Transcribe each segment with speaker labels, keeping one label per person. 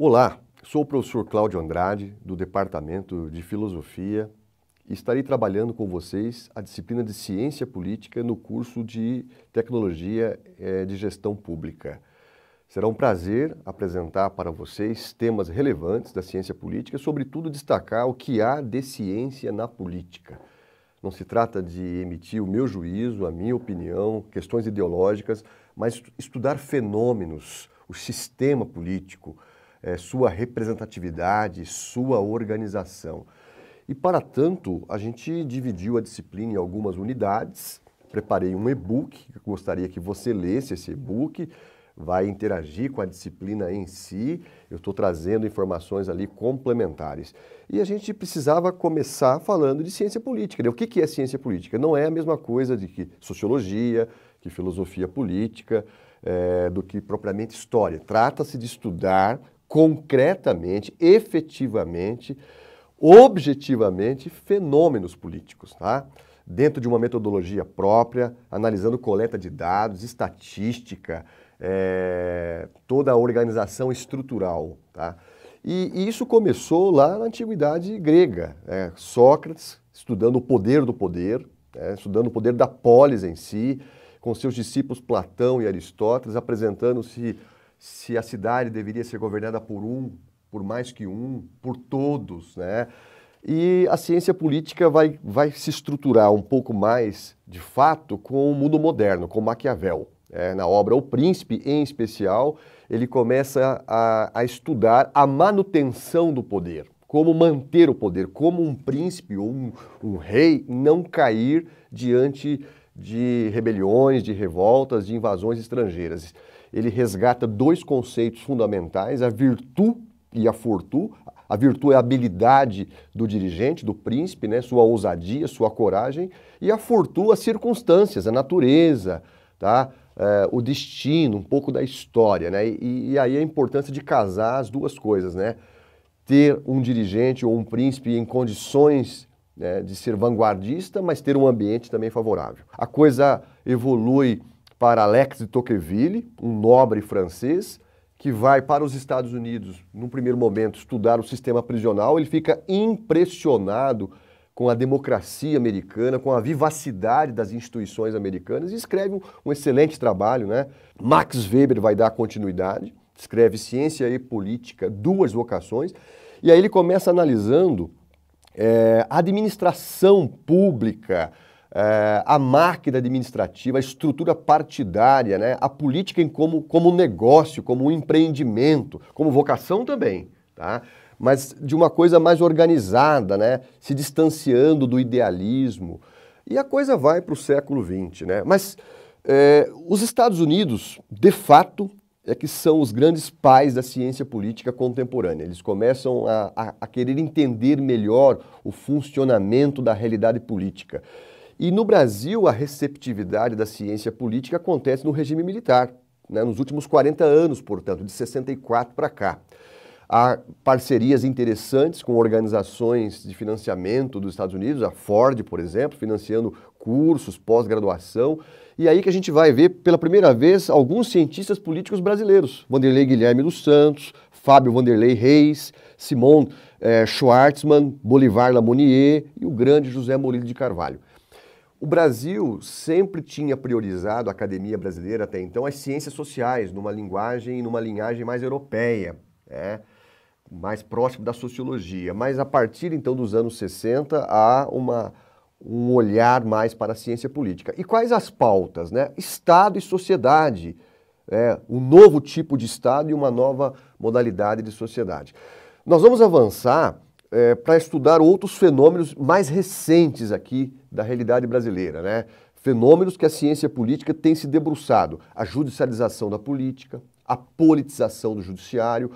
Speaker 1: Olá, sou o professor Cláudio Andrade, do Departamento de Filosofia, e estarei trabalhando com vocês a disciplina de Ciência Política no curso de Tecnologia eh, de Gestão Pública. Será um prazer apresentar para vocês temas relevantes da ciência política, sobretudo destacar o que há de ciência na política. Não se trata de emitir o meu juízo, a minha opinião, questões ideológicas, mas estudar fenômenos, o sistema político, é, sua representatividade, sua organização. E para tanto, a gente dividiu a disciplina em algumas unidades. Preparei um e-book, gostaria que você lesse esse e-book, vai interagir com a disciplina em si. Eu estou trazendo informações ali complementares. E a gente precisava começar falando de ciência política. Né? O que é ciência política? Não é a mesma coisa de que sociologia, que filosofia política, é, do que propriamente história. Trata-se de estudar concretamente, efetivamente, objetivamente fenômenos políticos, tá? dentro de uma metodologia própria, analisando coleta de dados, estatística, é, toda a organização estrutural. Tá? E, e, isso começou lá na antiguidade grega. Né? Sócrates estudando o poder do poder, né? estudando o poder da polis em si, com seus discípulos Platão e Aristóteles, apresentando-se se a cidade deveria ser governada por um, por mais que um, por todos, né? E a ciência política vai, vai se estruturar um pouco mais, de fato, com o mundo moderno, com Maquiavel. É, na obra O Príncipe, em especial, ele começa a, a estudar a manutenção do poder, como manter o poder, como um príncipe ou um, um rei não cair diante de rebeliões, de revoltas, de invasões estrangeiras ele resgata dois conceitos fundamentais, a virtude e a fortu. A virtude é a habilidade do dirigente, do príncipe, né? sua ousadia, sua coragem, e a fortuna, as circunstâncias, a natureza, tá? É, o destino, um pouco da história. Né? E, e aí a importância de casar as duas coisas, né? ter um dirigente ou um príncipe em condições né, de ser vanguardista, mas ter um ambiente também favorável. A coisa evolui para Alex de Tocqueville, um nobre francês, que vai para os Estados Unidos, num primeiro momento, estudar o sistema prisional. Ele fica impressionado com a democracia americana, com a vivacidade das instituições americanas e escreve um, um excelente trabalho. Né? Max Weber vai dar continuidade, escreve Ciência e Política, duas vocações, e aí ele começa analisando é, administração pública, é, a máquina administrativa, a estrutura partidária, né? a política em como, como negócio, como um empreendimento, como vocação também, tá? mas de uma coisa mais organizada, né? se distanciando do idealismo. E a coisa vai para o século XX. Né? Mas é, os Estados Unidos, de fato, é que são os grandes pais da ciência política contemporânea. Eles começam a, a, a querer entender melhor o funcionamento da realidade política. E no Brasil, a receptividade da ciência política acontece no regime militar, né? nos últimos 40 anos, portanto, de 64 para cá. Há parcerias interessantes com organizações de financiamento dos Estados Unidos, a Ford, por exemplo, financiando cursos, pós-graduação. E aí que a gente vai ver, pela primeira vez, alguns cientistas políticos brasileiros. Vanderlei Guilherme dos Santos, Fábio Vanderlei Reis, Simon eh, Schwartzman, Bolivar Lamonier e o grande José Murilo de Carvalho. O Brasil sempre tinha priorizado a academia brasileira até então as ciências sociais, numa linguagem, numa linhagem mais europeia, né? mais próximo da sociologia. Mas a partir então dos anos 60 há uma, um olhar mais para a ciência política. E quais as pautas? Né? Estado e sociedade, né? um novo tipo de Estado e uma nova modalidade de sociedade. Nós vamos avançar é, para estudar outros fenômenos mais recentes aqui da realidade brasileira, né? Fenômenos que a ciência política tem se debruçado: a judicialização da política, a politização do judiciário,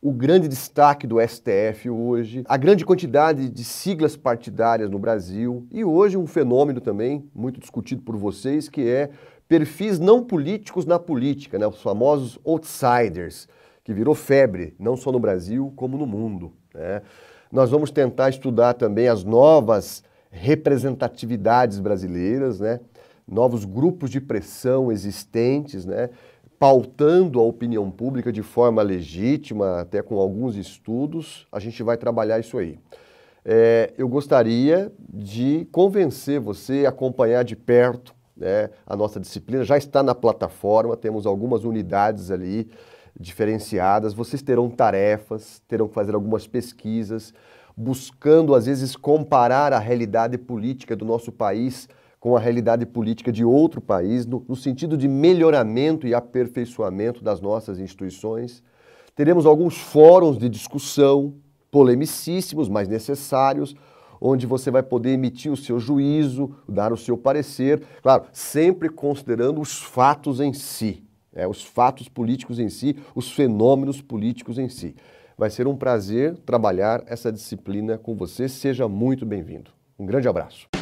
Speaker 1: o grande destaque do STF hoje, a grande quantidade de siglas partidárias no Brasil e hoje um fenômeno também muito discutido por vocês que é perfis não políticos na política, né? os famosos outsiders, que virou febre não só no Brasil como no mundo. Né? Nós vamos tentar estudar também as novas representatividades brasileiras, né? novos grupos de pressão existentes, né? pautando a opinião pública de forma legítima, até com alguns estudos, a gente vai trabalhar isso aí. É, eu gostaria de convencer você a acompanhar de perto né, a nossa disciplina. Já está na plataforma, temos algumas unidades ali diferenciadas, vocês terão tarefas, terão que fazer algumas pesquisas, buscando às vezes comparar a realidade política do nosso país com a realidade política de outro país, no, no sentido de melhoramento e aperfeiçoamento das nossas instituições. Teremos alguns fóruns de discussão, polemicíssimos, mas necessários, onde você vai poder emitir o seu juízo, dar o seu parecer, claro, sempre considerando os fatos em si é, os fatos políticos em si, os fenômenos políticos em si. Vai ser um prazer trabalhar essa disciplina com você. Seja muito bem-vindo. Um grande abraço.